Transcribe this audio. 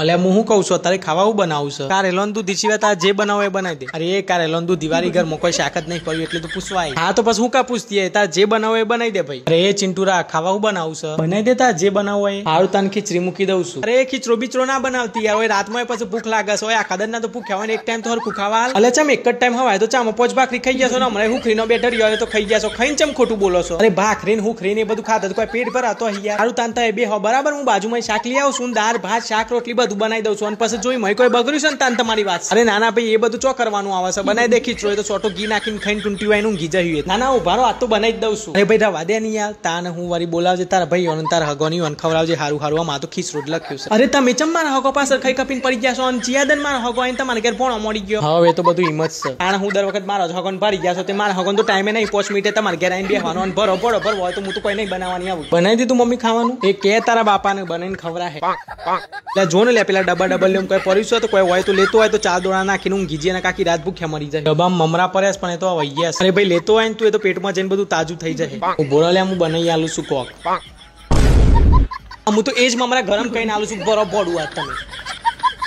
અલે હું હું કહું છું અત્યારે ખાવાનું હું બનાવું છે કાર એલોન તું તાર જે બનાવો એ બનાવી દે અરે એ કાર એલોન દિવાળી ઘર મોકો શાક જ નહીં કર્યું એટલે તો પૂછવાય હા તો પછી હું કા પૂછતી તાર જે બનાવો એ બનાવી દે ભાઈ અરે એ ચિંટુરા ખાવા હું બનાવું છે બનાવી દે તાર જે બનાવો એ હારું તને ખીચરી મૂકી દઉં છું અરે ખીચરો બીચરો ના બનાવતી યાર હોય રાતમાં પછી ભૂખ લાગે છે હોય આખા ના તો ભૂખ ખાવાની એક ટાઈમ તો હરખું ખાવા અલે ચમ એક જ ટાઈમ હવાય તો ચામ પોચ ભાખરી ખાઈ ગયા છો હમણાં હું ખરીનો બેઠર ગયો તો ખાઈ ગયા છો ખાઈને ચમ ખોટું બોલો છો અરે ભાખરી ને હું ખરીને બધું ખાતા તો કોઈ પેટ ભરાતો યાર હારું તાન તારે બે હો બરાબર હું બાજુમાં શાક લઈ આવું છું દાળ ભાત શાક રોટલી બધું બધું બનાવી દઉં છું અને પછી જોઈ મય કોઈ બગડ્યું છે ને તાન તમારી વાત અરે નાના ભાઈ એ બધું ચો કરવાનું આવે છે બનાવી દેખી જ તો છોટો ઘી નાખીને ખાઈને ટૂંટી વાયનું ઘી જઈએ નાના હું ભારો આ તો બનાવી દઉં છું અરે ભાઈ વાદે નહીં યાર તાને હું વારી બોલાવજે તારા ભાઈ અને તારા હગોની અને ખવડાવજે હારું હારું આમાં તો ખીસ રોડ લખ્યું છે અરે તમે ચમ મારા હગો પાછળ ખાઈ કપીને પડી ગયા છો અને જીયાદન મારા હગો આઈને તમારે ઘેર પોણો મળી ગયો હવે તો બધું હિંમત છે કારણ હું દર વખત મારા હગોન ભરી ગયા છો તે મારા હગોન તો ટાઈમે નહીં પોચ મિનિટે તમારે ઘેર આવીને બેહવાનો અને ભરો ભરો ભરવો હોય તો હું તો કોઈ નહીં બનાવવાની આવું બનાવી દીધું મમ્મી ખાવાનું એ કે તારા બાપાને બનાવીને ખવડાવે એટલે જો ને લે પેલા ડબ્બા ડબલ લેવું કોઈ પરીશું તો કોઈ હોય તો લેતો હોય તો ચાર દોડા નાખીને હું ગીજી અને કાકી રાત ભૂખ્યા મરી જાય ડબ્બા મમરા પરેશ પણ એ તો વૈયા અરે ભાઈ લેતો હોય ને તું એ તો પેટમાં જઈને બધું તાજું થઈ જાય ઉભો લે હું બનાવી આલું છું કોક હું તો એ જ મમરા ગરમ કરીને આલું છું બરોબર બોડું આ તમે